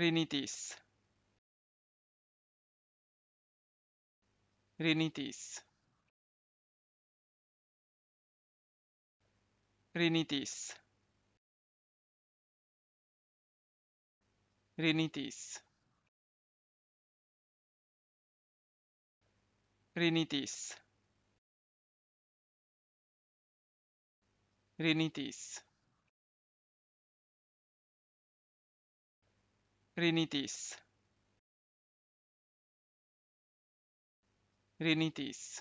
rhinitis rhinitis rhinitis rhinitis rhinitis rhinitis rhinitis rhinitis